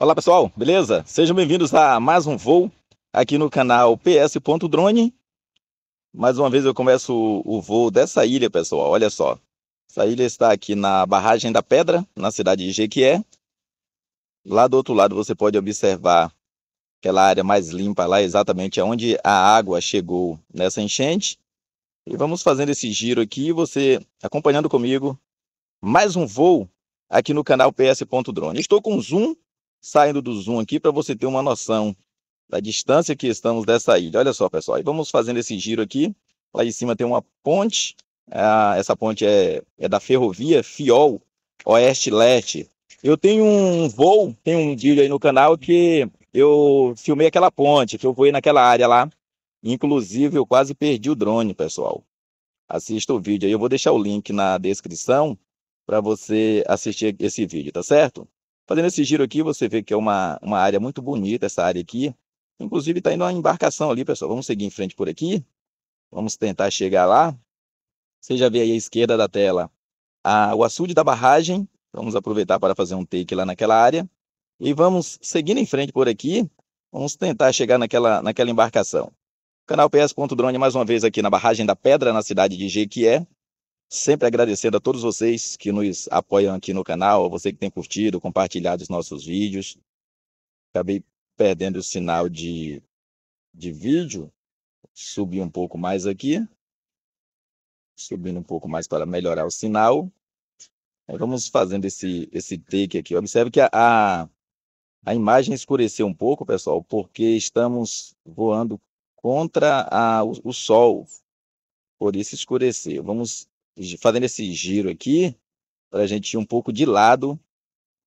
Olá pessoal, beleza? Sejam bem-vindos a mais um voo aqui no canal PS.drone. Mais uma vez eu começo o voo dessa ilha, pessoal. Olha só. Essa ilha está aqui na barragem da Pedra, na cidade de Jequié. Lá do outro lado você pode observar aquela área mais limpa lá, exatamente onde a água chegou nessa enchente. E vamos fazendo esse giro aqui, você acompanhando comigo mais um voo aqui no canal PS.drone. Estou com zoom saindo do zoom aqui para você ter uma noção da distância que estamos dessa ilha. Olha só, pessoal, e vamos fazendo esse giro aqui. Lá em cima tem uma ponte, ah, essa ponte é, é da ferrovia Fiol Oeste-Leste. Eu tenho um voo, tem um vídeo aí no canal que eu filmei aquela ponte, que eu voei naquela área lá. Inclusive, eu quase perdi o drone, pessoal. Assista o vídeo aí, eu vou deixar o link na descrição para você assistir esse vídeo, tá certo? Fazendo esse giro aqui, você vê que é uma, uma área muito bonita, essa área aqui. Inclusive, está indo uma embarcação ali, pessoal. Vamos seguir em frente por aqui. Vamos tentar chegar lá. Você já vê aí à esquerda da tela a, o açude da barragem. Vamos aproveitar para fazer um take lá naquela área. E vamos seguindo em frente por aqui. Vamos tentar chegar naquela, naquela embarcação. Canal PS.drone mais uma vez aqui na barragem da Pedra, na cidade de Jequié. Sempre agradecendo a todos vocês que nos apoiam aqui no canal, a você que tem curtido, compartilhado os nossos vídeos. Acabei perdendo o sinal de, de vídeo. Subi um pouco mais aqui. Subindo um pouco mais para melhorar o sinal. Vamos fazendo esse, esse take aqui. Observe que a, a, a imagem escureceu um pouco, pessoal, porque estamos voando contra a, o, o sol. Por isso escureceu. Vamos fazendo esse giro aqui, para a gente ir um pouco de lado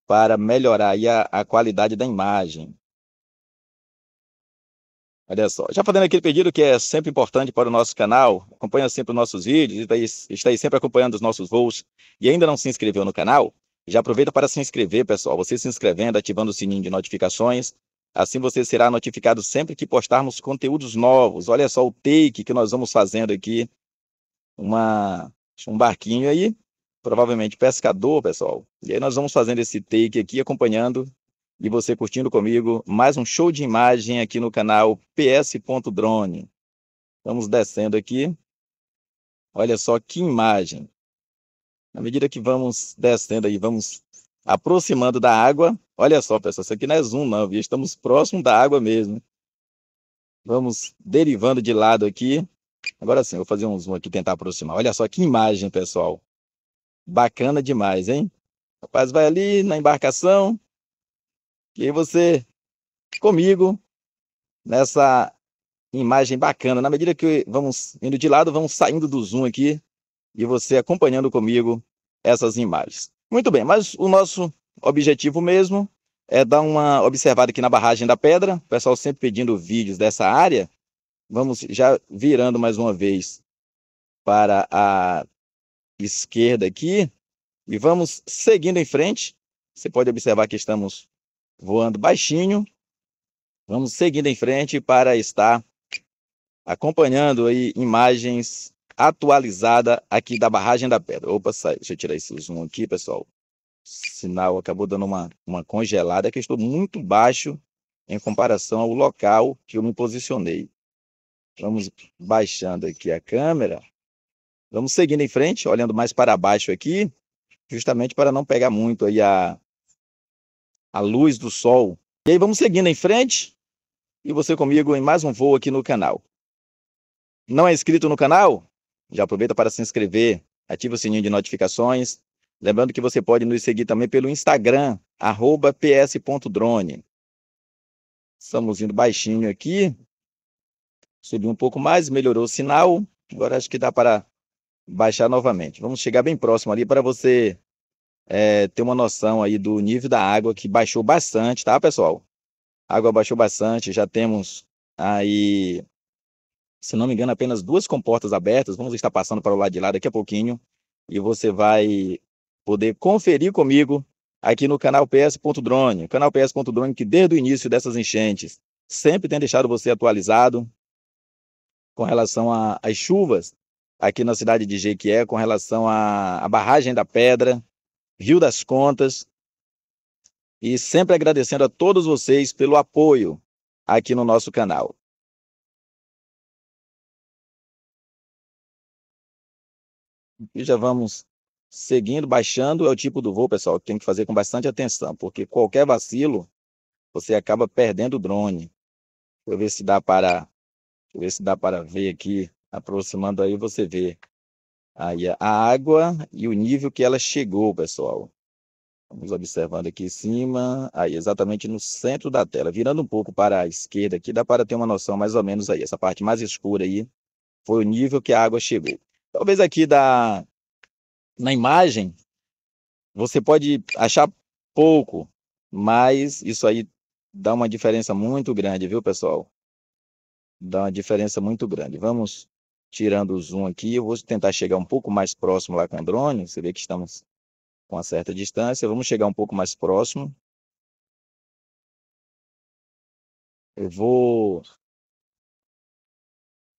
para melhorar a, a qualidade da imagem. Olha só, já fazendo aquele pedido que é sempre importante para o nosso canal, acompanha sempre os nossos vídeos, está aí, está aí sempre acompanhando os nossos voos e ainda não se inscreveu no canal, já aproveita para se inscrever, pessoal. Você se inscrevendo, ativando o sininho de notificações, assim você será notificado sempre que postarmos conteúdos novos. Olha só o take que nós vamos fazendo aqui, uma um barquinho aí, provavelmente pescador, pessoal. E aí nós vamos fazendo esse take aqui, acompanhando e você curtindo comigo mais um show de imagem aqui no canal PS.drone. Vamos descendo aqui. Olha só que imagem. Na medida que vamos descendo aí, vamos aproximando da água. Olha só, pessoal, isso aqui não é zoom, não, viu? Estamos próximo da água mesmo. Vamos derivando de lado aqui. Agora sim, vou fazer um zoom aqui, tentar aproximar. Olha só que imagem, pessoal. Bacana demais, hein? O rapaz vai ali na embarcação. E aí você, comigo, nessa imagem bacana. Na medida que vamos indo de lado, vamos saindo do zoom aqui. E você acompanhando comigo essas imagens. Muito bem, mas o nosso objetivo mesmo é dar uma observada aqui na barragem da pedra. O pessoal sempre pedindo vídeos dessa área vamos já virando mais uma vez para a esquerda aqui e vamos seguindo em frente. Você pode observar que estamos voando baixinho. Vamos seguindo em frente para estar acompanhando aí imagens atualizada aqui da barragem da pedra. Opa, sai. Deixa eu tirar esse zoom aqui, pessoal. O sinal acabou dando uma, uma congelada, que eu estou muito baixo em comparação ao local que eu me posicionei. Vamos baixando aqui a câmera. Vamos seguindo em frente, olhando mais para baixo aqui, justamente para não pegar muito aí a, a luz do sol. E aí vamos seguindo em frente e você comigo em mais um voo aqui no canal. Não é inscrito no canal? Já aproveita para se inscrever, ativa o sininho de notificações. Lembrando que você pode nos seguir também pelo Instagram, ps.drone. Estamos indo baixinho aqui, Subiu um pouco mais, melhorou o sinal. Agora acho que dá para baixar novamente. Vamos chegar bem próximo ali para você é, ter uma noção aí do nível da água que baixou bastante, tá, pessoal? A água baixou bastante, já temos aí, se não me engano, apenas duas comportas abertas. Vamos estar passando para o lado de lá daqui a pouquinho e você vai poder conferir comigo aqui no canal PS.drone, canal PS.drone que desde o início dessas enchentes sempre tem deixado você atualizado, com relação às chuvas aqui na cidade de Jequié, com relação à barragem da Pedra, Rio das Contas. E sempre agradecendo a todos vocês pelo apoio aqui no nosso canal. E já vamos seguindo, baixando. É o tipo do voo, pessoal, que tem que fazer com bastante atenção, porque qualquer vacilo você acaba perdendo o drone. Deixa eu ver se dá para Deixa eu ver se dá para ver aqui. Aproximando aí, você vê aí a água e o nível que ela chegou, pessoal. Vamos observando aqui em cima, aí exatamente no centro da tela. Virando um pouco para a esquerda aqui, dá para ter uma noção mais ou menos aí. Essa parte mais escura aí foi o nível que a água chegou. Talvez aqui da, na imagem você pode achar pouco, mas isso aí dá uma diferença muito grande, viu, pessoal? dá uma diferença muito grande. Vamos tirando o zoom aqui, eu vou tentar chegar um pouco mais próximo lá com o drone, você vê que estamos com uma certa distância, vamos chegar um pouco mais próximo. Eu vou...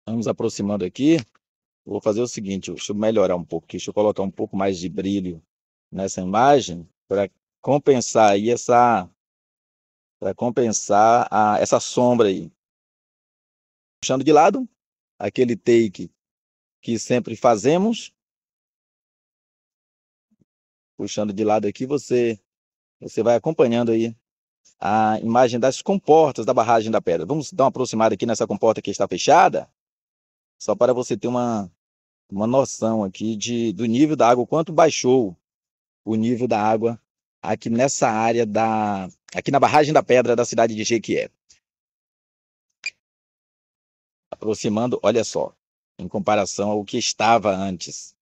Vamos aproximando aqui. Vou fazer o seguinte, deixa eu melhorar um pouco aqui, deixa eu colocar um pouco mais de brilho nessa imagem para compensar aí essa para compensar a, essa sombra aí puxando de lado, aquele take que sempre fazemos. Puxando de lado aqui, você você vai acompanhando aí a imagem das comportas da barragem da pedra. Vamos dar uma aproximada aqui nessa comporta que está fechada, só para você ter uma, uma noção aqui de, do nível da água, quanto baixou o nível da água aqui nessa área da aqui na barragem da pedra da cidade de Jequié aproximando, olha só, em comparação ao que estava antes.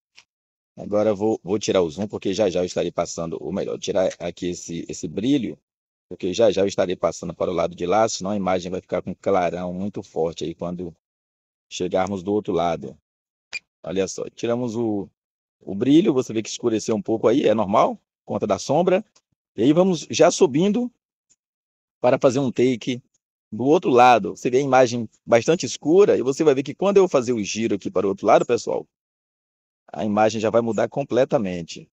Agora vou, vou tirar o zoom, porque já já eu estarei passando, ou melhor, tirar aqui esse, esse brilho, porque já já eu estarei passando para o lado de lá, senão a imagem vai ficar com um clarão muito forte aí quando chegarmos do outro lado. Olha só, tiramos o, o brilho, você vê que escureceu um pouco aí, é normal, conta da sombra. E aí vamos já subindo para fazer um take do outro lado, você vê a imagem bastante escura e você vai ver que quando eu fazer o giro aqui para o outro lado, pessoal, a imagem já vai mudar completamente.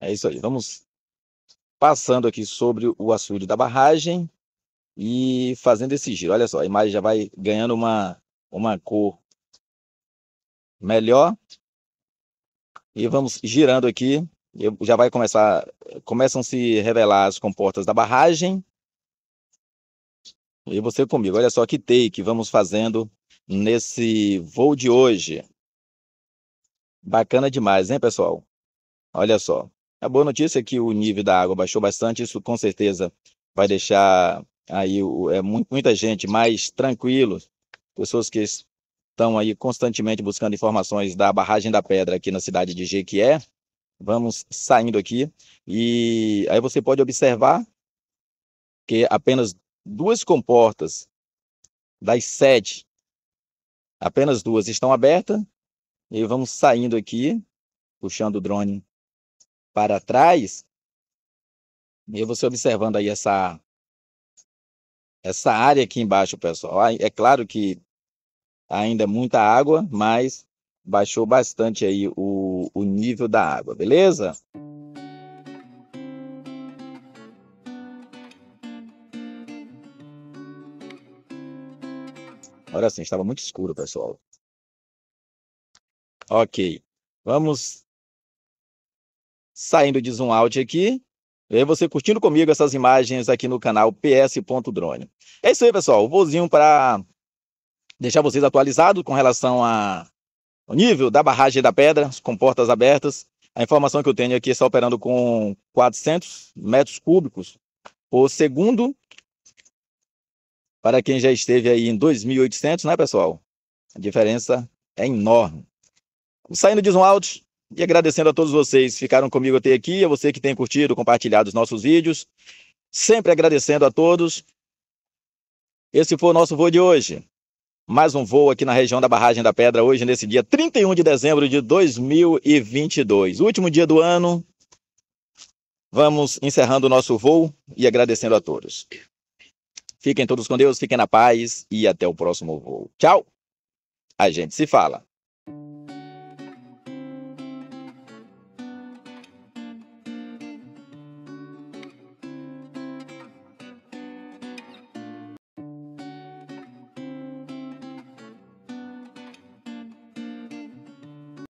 É isso aí. Vamos passando aqui sobre o assoalho da barragem e fazendo esse giro. Olha só, a imagem já vai ganhando uma, uma cor melhor. E vamos girando aqui. Já vai começar. Começam a se revelar as comportas da barragem. E você comigo. Olha só que take vamos fazendo nesse voo de hoje. Bacana demais, hein, pessoal? Olha só. A boa notícia é que o nível da água baixou bastante. Isso com certeza vai deixar aí é, muita gente mais tranquilo. Pessoas que estão aí constantemente buscando informações da barragem da pedra aqui na cidade de Jequié. Vamos saindo aqui e aí você pode observar que apenas duas comportas das sete, apenas duas estão abertas. E vamos saindo aqui, puxando o drone para trás. E você observando aí essa essa área aqui embaixo, pessoal. É claro que ainda é muita água, mas baixou bastante aí o, o nível da água, beleza? Agora sim, estava muito escuro, pessoal. Ok, vamos saindo de zoom out aqui. E você curtindo comigo essas imagens aqui no canal PS.drone. É isso aí, pessoal. Vozinho para deixar vocês atualizados com relação ao nível da barragem da pedra, com portas abertas. A informação que eu tenho aqui é está operando com 400 metros cúbicos por segundo, para quem já esteve aí em 2.800, né, pessoal? A diferença é enorme. Saindo de um out e agradecendo a todos vocês que ficaram comigo até aqui, a você que tem curtido, compartilhado os nossos vídeos. Sempre agradecendo a todos. Esse foi o nosso voo de hoje mais um voo aqui na região da Barragem da Pedra, hoje, nesse dia 31 de dezembro de 2022. Último dia do ano. Vamos encerrando o nosso voo e agradecendo a todos. Fiquem todos com Deus, fiquem na paz e até o próximo voo. Tchau! A gente se fala.